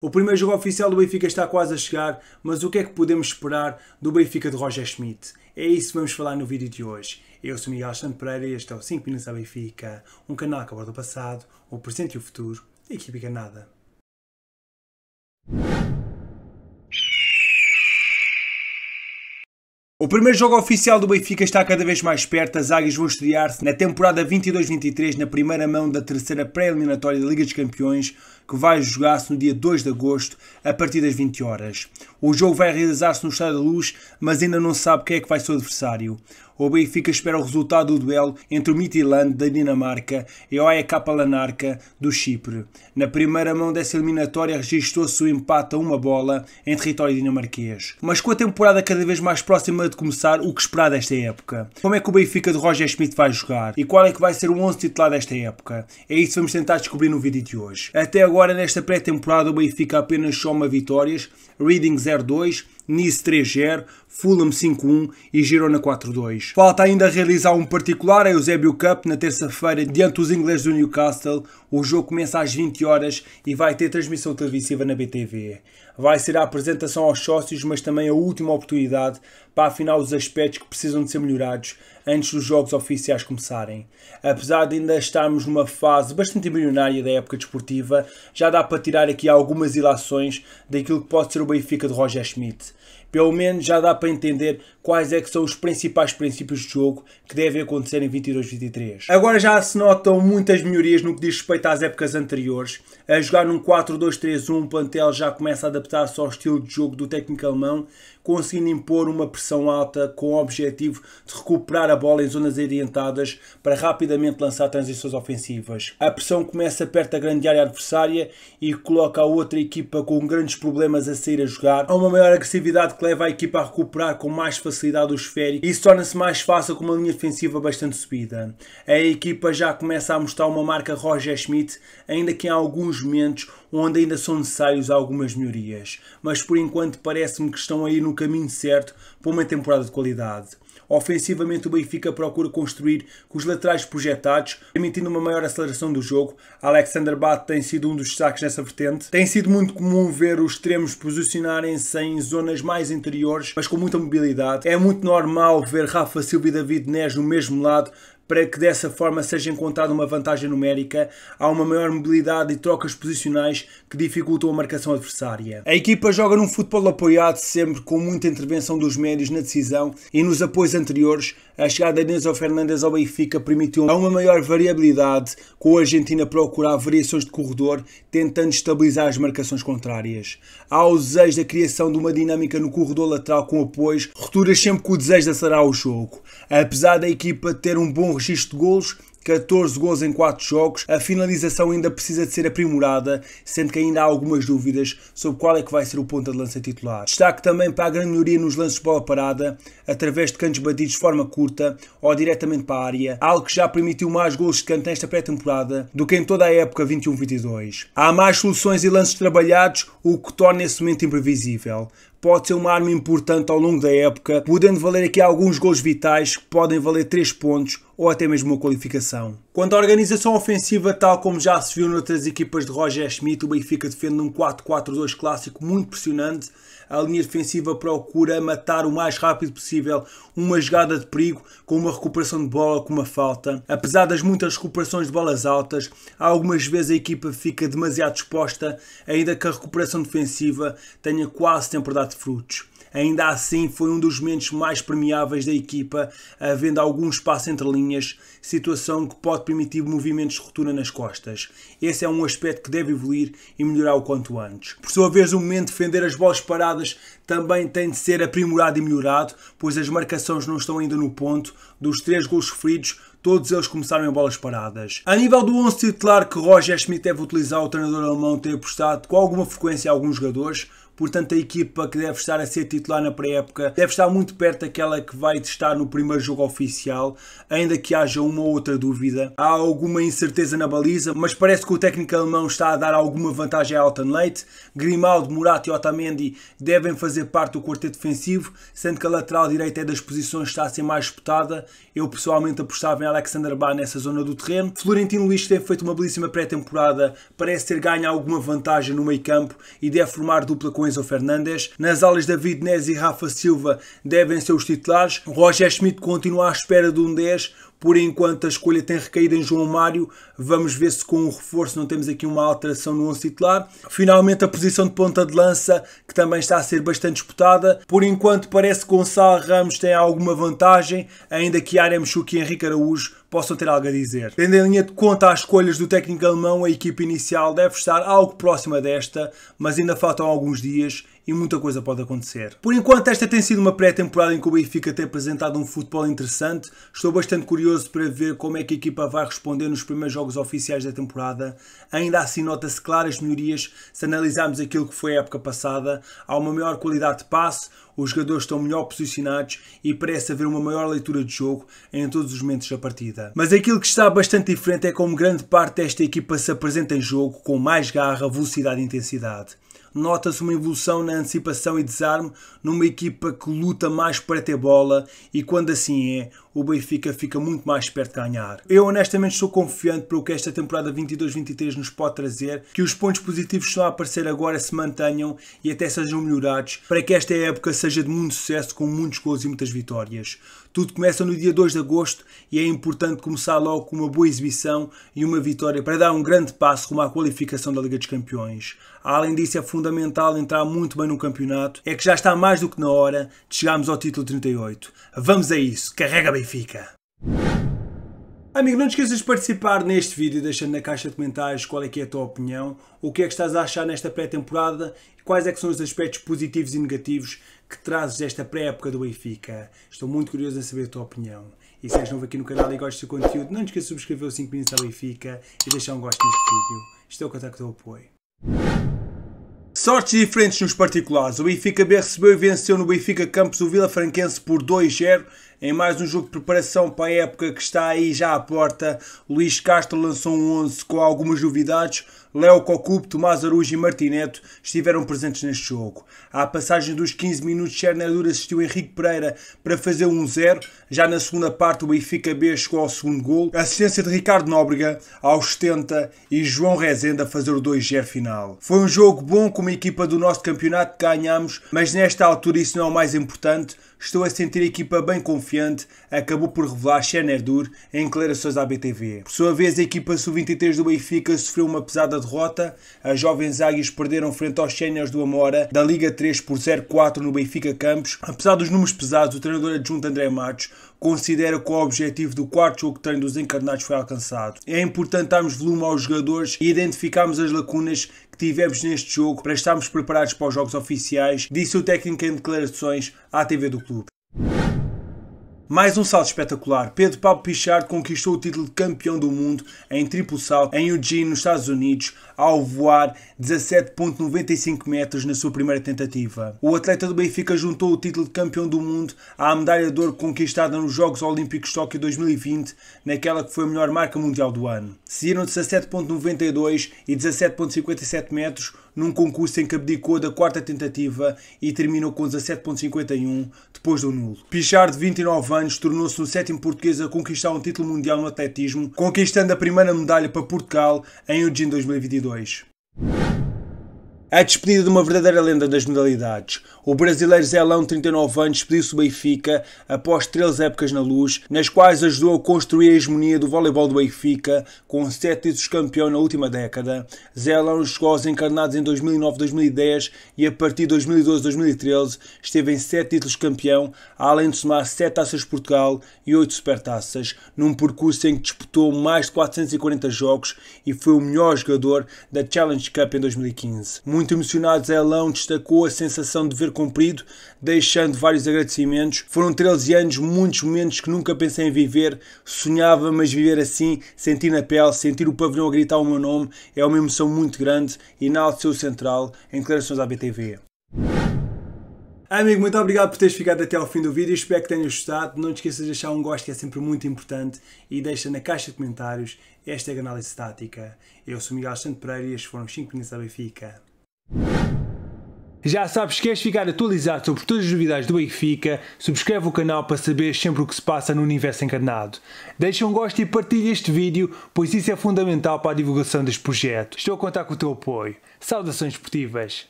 O primeiro jogo oficial do Benfica está quase a chegar, mas o que é que podemos esperar do Benfica de Roger Schmidt? É isso que vamos falar no vídeo de hoje. Eu sou Miguel Alexandre Pereira e este é o 5 Minutos da Benfica, um canal que aborda o passado, o presente e o futuro, da equipe ganada. O primeiro jogo oficial do Benfica está cada vez mais perto. As águias vão estrear-se na temporada 22-23, na primeira mão da terceira pré-eliminatória da Liga dos Campeões, que vai jogar-se no dia 2 de agosto, a partir das 20 horas. O jogo vai realizar-se no Estádio da Luz, mas ainda não se sabe quem é que vai ser o adversário. O Benfica espera o resultado do duelo entre o Midtjylland da Dinamarca e o AEK Lanarca do Chipre. Na primeira mão dessa eliminatória registrou-se o empate a uma bola em território dinamarquês. Mas com a temporada cada vez mais próxima de começar, o que esperar desta época? Como é que o Benfica de Roger Schmidt vai jogar? E qual é que vai ser o 11 titular desta época? É isso que vamos tentar descobrir no vídeo de hoje. Até agora nesta pré-temporada o Benfica apenas soma vitórias, Reading 0-2, Nice 3-0, Fulham 5-1 e Girona 4-2. Falta ainda realizar um particular a Eusébio Cup na terça-feira diante dos ingleses do Newcastle. O jogo começa às 20 horas e vai ter transmissão televisiva na BTV. Vai ser a apresentação aos sócios, mas também a última oportunidade para afinar os aspectos que precisam de ser melhorados antes dos jogos oficiais começarem. Apesar de ainda estarmos numa fase bastante embrionária da época desportiva, já dá para tirar aqui algumas ilações daquilo que pode ser o Benfica de Roger Schmidt. Pelo menos já dá para entender quais é que são os principais princípios de jogo que devem acontecer em 22-23. Agora já se notam muitas melhorias no que diz respeito às épocas anteriores. A jogar num 4-2-3-1, o plantel já começa a adaptar-se ao estilo de jogo do técnico alemão, conseguindo impor uma pressão alta com o objetivo de recuperar a bola em zonas orientadas para rapidamente lançar transições ofensivas. A pressão começa perto da grande área adversária e coloca a outra equipa com grandes problemas a sair a jogar. Há uma maior agressividade que leva a equipa a recuperar com mais facilidade o esférico e isso torna-se mais fácil com uma linha defensiva bastante subida. A equipa já começa a mostrar uma marca Roger Schmidt, ainda que em alguns momentos onde ainda são necessários algumas melhorias, mas por enquanto parece-me que estão aí no caminho certo para uma temporada de qualidade. Ofensivamente, o Benfica procura construir com os laterais projetados, permitindo uma maior aceleração do jogo. Alexander Bate tem sido um dos destaques nessa vertente. Tem sido muito comum ver os extremos posicionarem-se em zonas mais interiores, mas com muita mobilidade. É muito normal ver Rafa Silva e David Neres no mesmo lado, para que dessa forma seja encontrada uma vantagem numérica, há uma maior mobilidade e trocas posicionais que dificultam a marcação adversária. A equipa joga num futebol apoiado sempre com muita intervenção dos médios na decisão e nos apoios anteriores, a chegada de Enzo Fernandes ao Benfica permitiu a uma maior variabilidade, com a Argentina procurar variações de corredor, tentando estabilizar as marcações contrárias. Há o desejo da criação de uma dinâmica no corredor lateral com apoios, rupturas sempre com o desejo de acelerar o jogo. Apesar da equipa ter um bom registro de golos 14 gols em 4 jogos, a finalização ainda precisa de ser aprimorada, sendo que ainda há algumas dúvidas sobre qual é que vai ser o ponta de lança titular. Destaque também para a grande melhoria nos lances de bola parada, através de cantos batidos de forma curta ou diretamente para a área, algo que já permitiu mais gols de canto nesta pré-temporada do que em toda a época 21-22. Há mais soluções e lances trabalhados, o que torna esse momento imprevisível pode ser uma arma importante ao longo da época, podendo valer aqui alguns gols vitais que podem valer 3 pontos ou até mesmo uma qualificação. Quanto à organização ofensiva, tal como já se viu noutras equipas de Roger Schmidt, o Benfica defende um 4-4-2 clássico muito pressionante. A linha defensiva procura matar o mais rápido possível uma jogada de perigo com uma recuperação de bola com uma falta. Apesar das muitas recuperações de bolas altas, algumas vezes a equipa fica demasiado exposta, ainda que a recuperação defensiva tenha quase tempo dado frutos. Ainda assim, foi um dos momentos mais premiáveis da equipa, havendo algum espaço entre linhas, situação que pode permitir movimentos de ruptura nas costas. Esse é um aspecto que deve evoluir e melhorar o quanto antes. Por sua vez, o momento de defender as bolas paradas também tem de ser aprimorado e melhorado, pois as marcações não estão ainda no ponto. Dos três gols sofridos, todos eles começaram em bolas paradas. A nível do 11 titular que Roger Schmidt deve utilizar, o treinador alemão tem apostado com alguma frequência a alguns jogadores, Portanto, a equipa que deve estar a ser titular na pré-época deve estar muito perto daquela que vai estar no primeiro jogo oficial, ainda que haja uma ou outra dúvida. Há alguma incerteza na baliza, mas parece que o técnico alemão está a dar alguma vantagem a Alton Leite. Grimaldo, Murat e Otamendi devem fazer parte do quarteto defensivo, sendo que a lateral direita é das posições que está a ser mais disputada. Eu pessoalmente apostava em Alexander Ba nessa zona do terreno. Florentino Luís tem feito uma belíssima pré-temporada, parece ter ganho alguma vantagem no meio campo e deve formar dupla com Enzo Fernandes. Nas alas David Neres e Rafa Silva devem ser os titulares. Roger Schmidt continua à espera de um 10, por enquanto a escolha tem recaído em João Mário. Vamos ver se com o reforço não temos aqui uma alteração no 11 titular. Finalmente a posição de ponta de lança, que também está a ser bastante disputada. Por enquanto parece que Gonçalo Ramos tem alguma vantagem, ainda que Arem Chuck e Henrique Araújo possam ter algo a dizer. Tendo em linha de conta as escolhas do técnico alemão, a equipa inicial deve estar algo próxima desta, mas ainda faltam alguns dias e muita coisa pode acontecer. Por enquanto, esta tem sido uma pré-temporada em que o Benfica tem apresentado um futebol interessante. Estou bastante curioso para ver como é que a equipa vai responder nos primeiros jogos oficiais da temporada. Ainda assim, nota-se claras melhorias se analisarmos aquilo que foi a época passada. Há uma maior qualidade de passe, os jogadores estão melhor posicionados e parece haver uma maior leitura de jogo em todos os momentos da partida. Mas aquilo que está bastante diferente é como grande parte desta equipa se apresenta em jogo com mais garra, velocidade e intensidade nota-se uma evolução na antecipação e desarme numa equipa que luta mais para ter bola e, quando assim é, o Benfica fica muito mais perto de ganhar. Eu honestamente estou confiante para o que esta temporada 22-23 nos pode trazer, que os pontos positivos que estão a aparecer agora se mantenham e até sejam melhorados, para que esta época seja de muito sucesso com muitos gols e muitas vitórias. Tudo começa no dia 2 de agosto e é importante começar logo com uma boa exibição e uma vitória para dar um grande passo rumo à qualificação da Liga dos Campeões. Além disso, é fundamental entrar muito bem no campeonato, é que já está mais do que na hora de chegarmos ao título 38. Vamos a isso, carrega Benfica! Amigo, não te esqueças de participar neste vídeo, deixando na caixa de comentários qual é que é a tua opinião, o que é que estás a achar nesta pré-temporada e quais é que são os aspectos positivos e negativos que trazes desta pré-época do Benfica. Estou muito curioso em saber a tua opinião. E se és novo aqui no canal e gostas do conteúdo, não te esqueças de subscrever o 5 Minutos ao Benfica e deixar um gosto neste vídeo. Estou a é contar com o teu apoio. Sortes diferentes nos particulares. O Benfica B recebeu e venceu no Benfica Campos o Vila Franquense por 2-0 em mais um jogo de preparação para a época que está aí já à porta. Luís Castro lançou um 11 com algumas novidades. Léo Cocubo, Tomás Arujo e Martineto estiveram presentes neste jogo. À passagem dos 15 minutos, Cherner Dura assistiu Henrique Pereira para fazer 1-0. Já na segunda parte, o Benfica B chegou ao segundo gol. Assistência de Ricardo Nóbrega aos 70 e João Rezende a fazer o 2-0 final. Foi um jogo bom com uma equipa do nosso campeonato que ganhámos, mas nesta altura isso não é o mais importante estou a sentir a equipa bem confiante, acabou por revelar Xenerdur em declarações à BTV. Por sua vez, a equipa sub-23 do Benfica sofreu uma pesada derrota. As jovens águias perderam frente aos séniores do Amora da Liga 3 por 0-4 no Benfica Campos. Apesar dos números pesados, o treinador adjunto André Matos considera que o objetivo do quarto jogo de treino dos encarnados foi alcançado. É importante darmos volume aos jogadores e identificarmos as lacunas que tivemos neste jogo para estarmos preparados para os jogos oficiais, disse o técnico em declarações à TV do clube. Mais um salto espetacular. Pedro Pablo Pichard conquistou o título de campeão do mundo em triplo salto em Eugene, nos Estados Unidos, ao voar 17.95 metros na sua primeira tentativa. O atleta do Benfica juntou o título de campeão do mundo à medalha de ouro conquistada nos Jogos Olímpicos de Tóquio 2020, naquela que foi a melhor marca mundial do ano. Seguiram 17.92 e 17.57 metros num concurso em que abdicou da quarta tentativa e terminou com 17.51 depois do nulo. Pichard, de 29 anos, tornou-se o sétimo português a conquistar um título mundial no atletismo, conquistando a primeira medalha para Portugal em Eugene 2022. A despedida de uma verdadeira lenda das modalidades. O brasileiro Zelão, 39 anos, despediu-se do Benfica após 13 épocas na luz, nas quais ajudou a construir a hegemonia do voleibol do Benfica, com 7 títulos campeão na última década. Zelão chegou aos encarnados em 2009-2010 e a partir de 2012-2013 esteve em 7 títulos campeão, além de somar 7 taças de Portugal e 8 supertaças, num percurso em que disputou mais de 440 jogos e foi o melhor jogador da Challenge Cup em 2015 muito emocionado, Zé Alão destacou a sensação de ver cumprido, deixando vários agradecimentos. Foram 13 anos, muitos momentos que nunca pensei em viver. Sonhava, mas viver assim, sentir na pele, sentir o pavilhão a gritar o meu nome, é uma emoção muito grande. E na seu central, em declarações à BTV. Amigo, muito obrigado por teres ficado até ao fim do vídeo, espero que tenhas gostado. Não te esqueças de deixar um gosto que é sempre muito importante e deixa na caixa de comentários esta é a análise estática. Eu sou Miguel Santo Pereira e estes foram 5 minutos da Benfica. Já sabes que queres ficar atualizado sobre todas as novidades do Benfica, subscreve o canal para saber sempre o que se passa no universo encarnado. Deixa um gosto e partilha este vídeo, pois isso é fundamental para a divulgação deste projeto. Estou a contar com o teu apoio. Saudações esportivas!